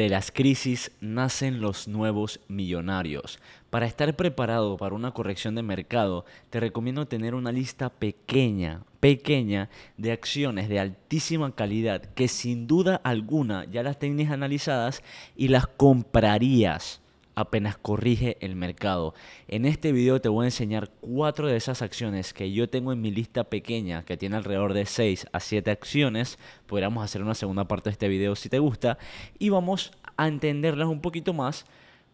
De las crisis nacen los nuevos millonarios. Para estar preparado para una corrección de mercado, te recomiendo tener una lista pequeña, pequeña de acciones de altísima calidad que sin duda alguna ya las tienes analizadas y las comprarías apenas corrige el mercado. En este video te voy a enseñar cuatro de esas acciones que yo tengo en mi lista pequeña que tiene alrededor de 6 a 7 acciones. Podríamos hacer una segunda parte de este video si te gusta y vamos a entenderlas un poquito más,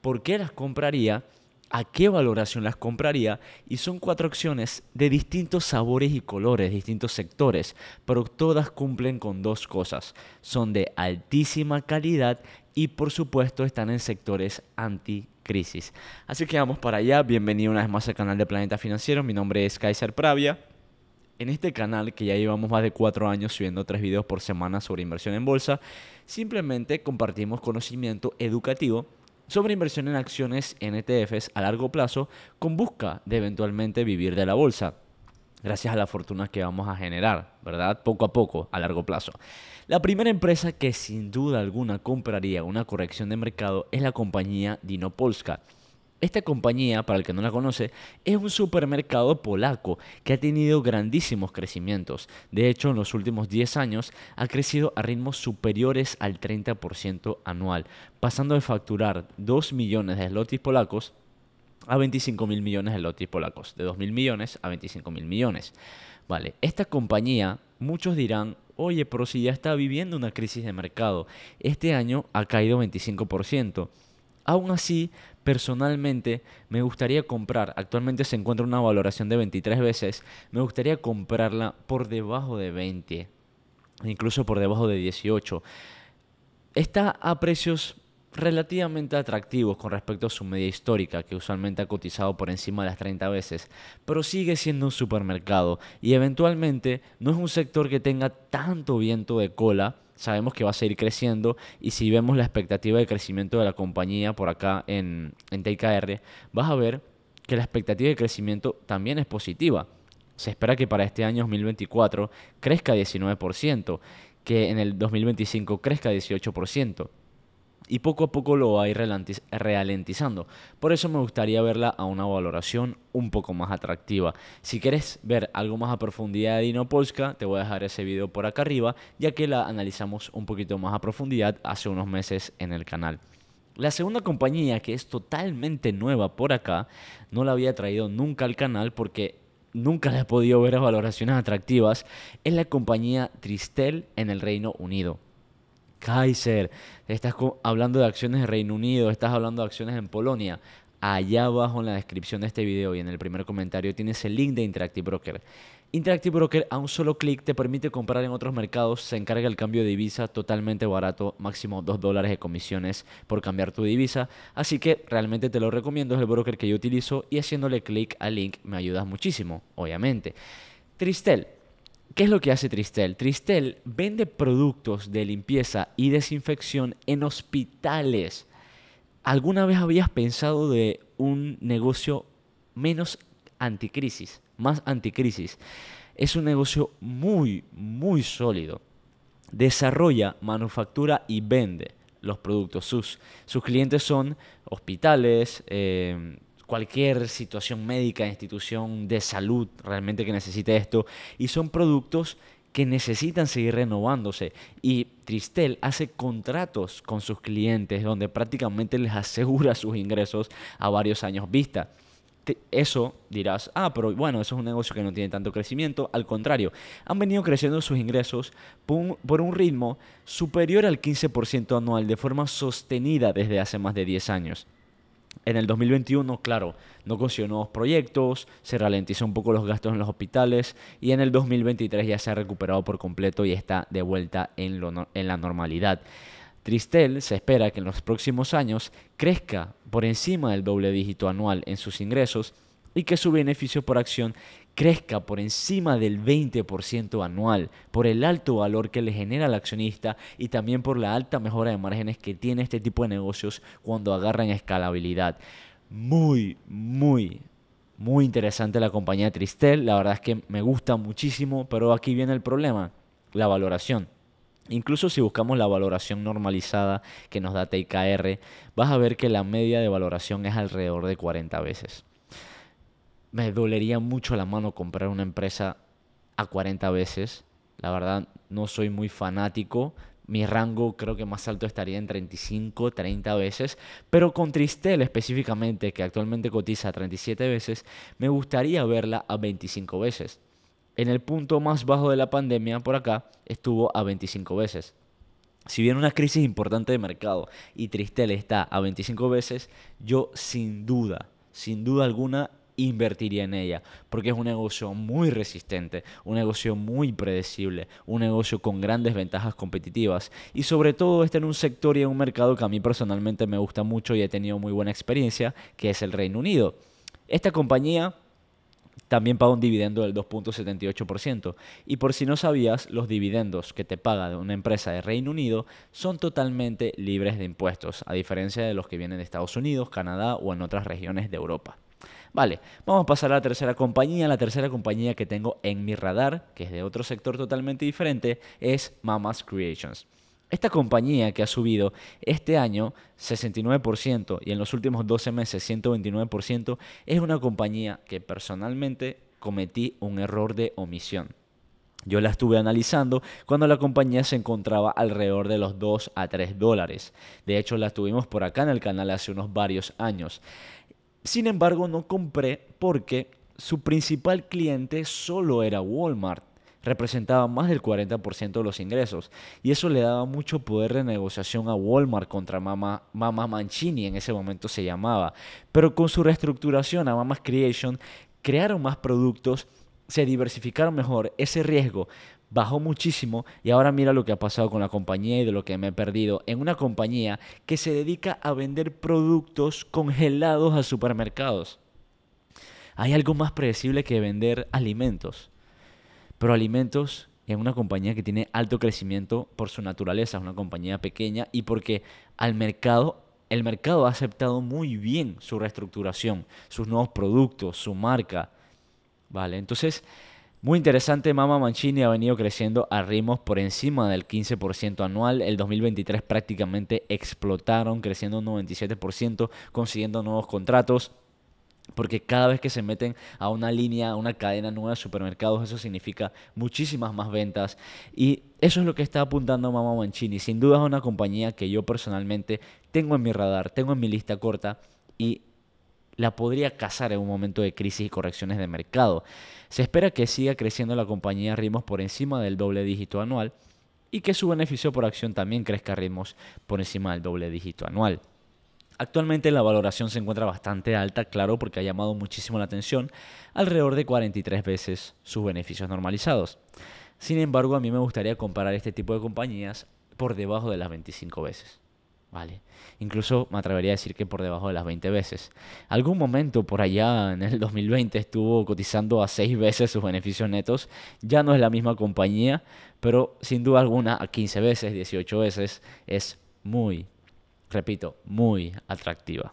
por qué las compraría, a qué valoración las compraría y son cuatro acciones de distintos sabores y colores, distintos sectores, pero todas cumplen con dos cosas. Son de altísima calidad y por supuesto están en sectores anticrisis. Así que vamos para allá, bienvenido una vez más al canal de Planeta Financiero, mi nombre es Kaiser Pravia. En este canal, que ya llevamos más de cuatro años subiendo tres videos por semana sobre inversión en bolsa, simplemente compartimos conocimiento educativo sobre inversión en acciones ntfs a largo plazo con busca de eventualmente vivir de la bolsa gracias a la fortuna que vamos a generar, ¿verdad? Poco a poco, a largo plazo. La primera empresa que sin duda alguna compraría una corrección de mercado es la compañía Dinopolska. Esta compañía, para el que no la conoce, es un supermercado polaco que ha tenido grandísimos crecimientos. De hecho, en los últimos 10 años ha crecido a ritmos superiores al 30% anual, pasando de facturar 2 millones de slotis polacos a 25 mil millones el lote Polacos, de 2 mil millones a 25 mil millones. Vale, esta compañía, muchos dirán, oye, pero si ya está viviendo una crisis de mercado, este año ha caído 25%. Aún así, personalmente, me gustaría comprar, actualmente se encuentra una valoración de 23 veces, me gustaría comprarla por debajo de 20, incluso por debajo de 18. Está a precios relativamente atractivos con respecto a su media histórica, que usualmente ha cotizado por encima de las 30 veces, pero sigue siendo un supermercado y eventualmente no es un sector que tenga tanto viento de cola. Sabemos que va a seguir creciendo y si vemos la expectativa de crecimiento de la compañía por acá en, en TKR, vas a ver que la expectativa de crecimiento también es positiva. Se espera que para este año 2024 crezca 19%, que en el 2025 crezca 18%, y poco a poco lo va a ir ralentizando. Por eso me gustaría verla a una valoración un poco más atractiva. Si quieres ver algo más a profundidad de Dino te voy a dejar ese video por acá arriba, ya que la analizamos un poquito más a profundidad hace unos meses en el canal. La segunda compañía, que es totalmente nueva por acá, no la había traído nunca al canal porque nunca la he podido ver a valoraciones atractivas, es la compañía Tristel en el Reino Unido. Kaiser, estás hablando de acciones en Reino Unido, estás hablando de acciones en Polonia. Allá abajo en la descripción de este video y en el primer comentario tienes el link de Interactive Broker. Interactive Broker a un solo clic te permite comprar en otros mercados, se encarga el cambio de divisa totalmente barato, máximo 2 dólares de comisiones por cambiar tu divisa, así que realmente te lo recomiendo, es el broker que yo utilizo y haciéndole clic al link me ayudas muchísimo, obviamente. Tristel, ¿Qué es lo que hace Tristel? Tristel vende productos de limpieza y desinfección en hospitales. ¿Alguna vez habías pensado de un negocio menos anticrisis, más anticrisis? Es un negocio muy, muy sólido. Desarrolla, manufactura y vende los productos. Sus, sus clientes son hospitales, eh, cualquier situación médica, institución de salud realmente que necesite esto. Y son productos que necesitan seguir renovándose. Y Tristel hace contratos con sus clientes donde prácticamente les asegura sus ingresos a varios años vista. Eso dirás, ah, pero bueno, eso es un negocio que no tiene tanto crecimiento. Al contrario, han venido creciendo sus ingresos por un, ritmo superior al 15% anual de forma sostenida desde hace más de 10 años. En el 2021, claro, no consiguió nuevos proyectos, se ralentizó un poco los gastos en los hospitales y en el 2023 ya se ha recuperado por completo y está de vuelta en, en la normalidad. Tristel se espera que en los próximos años crezca por encima del doble dígito anual en sus ingresos y que su beneficio por acción crezca por encima del 20% anual, por el alto valor que le genera al accionista y también por la alta mejora de márgenes que tiene este tipo de negocios cuando agarran escalabilidad. Muy, muy, muy interesante la compañía Tristel, la verdad es que me gusta muchísimo, pero aquí viene el problema, la valoración. Incluso si buscamos la valoración normalizada que nos da TKR, vas a ver que la media de valoración es alrededor de 40 veces me dolería mucho la mano comprar una empresa a 40 veces. La verdad, no soy muy fanático. Mi rango creo que más alto estaría en 35, 30 veces. Pero con Tristel específicamente, que actualmente cotiza 37 veces, me gustaría verla a 25 veces. En el punto más bajo de la pandemia, por acá, estuvo a 25 veces. Si viene una crisis importante de mercado y Tristel está a 25 veces, yo sin duda, sin duda alguna, invertiría en ella, porque es un negocio muy resistente, un negocio muy predecible, un negocio con grandes ventajas competitivas y sobre todo está en un sector y en un mercado que a mí personalmente me gusta mucho y he tenido muy buena experiencia, que es el Reino Unido. Esta compañía también paga un dividendo del 2.78%. Y por si no sabías, los dividendos que te paga una empresa de Reino Unido son totalmente libres de impuestos, a diferencia de los que vienen de Estados Unidos, Canadá o en otras regiones de Europa. Vale, vamos a pasar a la tercera compañía. La tercera compañía que tengo en mi radar, que es de otro sector totalmente diferente, es Mamas Creations. Esta compañía que ha subido este año 69% y en los últimos 12 meses 129% es una compañía que personalmente cometí un error de omisión. Yo la estuve analizando cuando la compañía se encontraba alrededor de los 2 a 3 dólares. De hecho, la tuvimos por acá en el canal hace unos varios años. Sin embargo, no compré porque su principal cliente solo era Walmart representaba más del 40% de los ingresos y eso le daba mucho poder de negociación a Walmart contra Mama, Mancini, en ese momento se llamaba. Pero con su reestructuración a Mama's Creation, crearon más productos, se diversificaron mejor, ese riesgo bajó muchísimo y ahora mira lo que ha pasado con la compañía y de lo que me he perdido en una compañía que se dedica a vender productos congelados a supermercados. Hay algo más predecible que vender alimentos, pero alimentos en una compañía que tiene alto crecimiento por su naturaleza, es una compañía pequeña y porque al mercado el mercado ha aceptado muy bien su reestructuración, sus nuevos productos, su marca. Vale, entonces muy interesante, Mama Mancini ha venido creciendo a ritmos por encima del 15% anual. El 2023 prácticamente explotaron, creciendo un 97%, consiguiendo nuevos contratos. Porque cada vez que se meten a una línea, a una cadena nueva de supermercados, eso significa muchísimas más ventas. Y eso es lo que está apuntando Mama Mancini. Sin duda es una compañía que yo personalmente tengo en mi radar, tengo en mi lista corta. Y la podría cazar en un momento de crisis y correcciones de mercado. Se espera que siga creciendo la compañía a por encima del doble dígito anual y que su beneficio por acción también crezca a por encima del doble dígito anual. Actualmente la valoración se encuentra bastante alta, claro, porque ha llamado muchísimo la atención, alrededor de 43 veces sus beneficios normalizados. Sin embargo, a mí me gustaría comparar este tipo de compañías por debajo de las 25 veces. ¿vale? Incluso me atrevería a decir que por debajo de las 20 veces. Algún momento por allá en el 2020 estuvo cotizando a 6 veces sus beneficios netos. Ya no es la misma compañía, pero sin duda alguna a 15 veces, 18 veces es muy, repito, muy atractiva.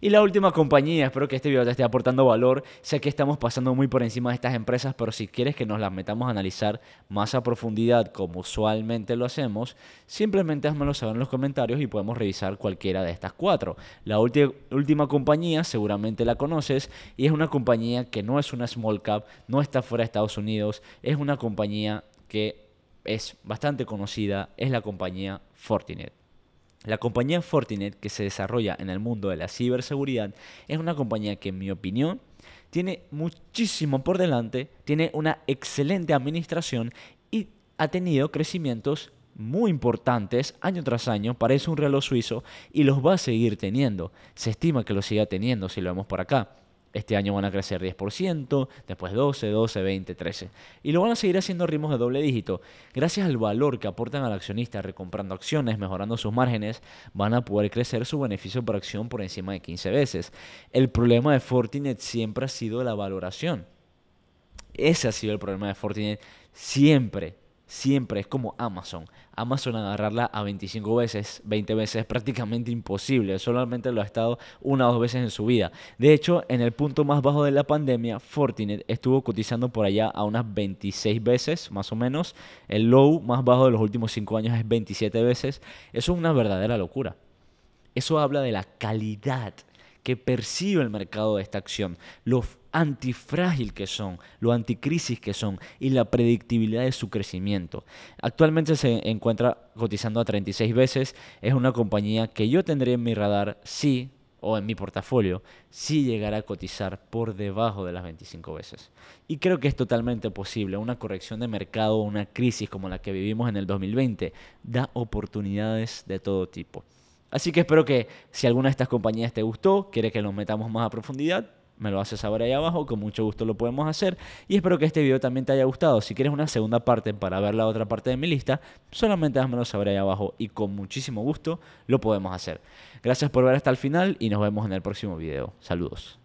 Y la última compañía, espero que este video te esté aportando valor. Sé que estamos pasando muy por encima de estas empresas, pero si quieres que nos las metamos a analizar más a profundidad, como usualmente lo hacemos, simplemente házmelo saber en los comentarios y podemos revisar cualquiera de estas cuatro. La última compañía, seguramente la conoces, y es una compañía que no es una small cap, no está fuera de Estados Unidos, es una compañía que es bastante conocida, es la compañía Fortinet. La compañía Fortinet, que se desarrolla en el mundo de la ciberseguridad, es una compañía que, en mi opinión, tiene muchísimo por delante, tiene una excelente administración y ha tenido crecimientos muy importantes año tras año, parece un reloj suizo y los va a seguir teniendo. Se estima que los siga teniendo si lo vemos por acá. Este año van a crecer 10%, después 12, 12, 20, 13. Y lo van a seguir haciendo ritmos de doble dígito. Gracias al valor que aportan al accionista recomprando acciones, mejorando sus márgenes, van a poder crecer su beneficio por acción por encima de 15 veces. El problema de Fortinet siempre ha sido la valoración. Ese ha sido el problema de Fortinet siempre siempre es como Amazon. Amazon agarrarla a 25 veces, 20 veces es prácticamente imposible. Solamente lo ha estado una o dos veces en su vida. De hecho, en el punto más bajo de la pandemia, Fortinet estuvo cotizando por allá a unas 26 veces, más o menos. El low más bajo de los últimos 5 años es 27 veces. Eso es una verdadera locura. Eso habla de la calidad que percibe el mercado de esta acción, lo antifrágil que son, lo anticrisis que son y la predictibilidad de su crecimiento. Actualmente se encuentra cotizando a 36 veces, es una compañía que yo tendré en mi radar sí, o en mi portafolio si llegara a cotizar por debajo de las 25 veces. Y creo que es totalmente posible. Una corrección de mercado, una crisis como la que vivimos en el 2020, da oportunidades de todo tipo. Así que espero que si alguna de estas compañías te gustó, quieres que nos metamos más a profundidad, me lo haces saber ahí abajo, con mucho gusto lo podemos hacer. Y espero que este video también te haya gustado. Si quieres una segunda parte para ver la otra parte de mi lista, solamente házmelo saber ahí abajo y con muchísimo gusto lo podemos hacer. Gracias por ver hasta el final y nos vemos en el próximo video. Saludos.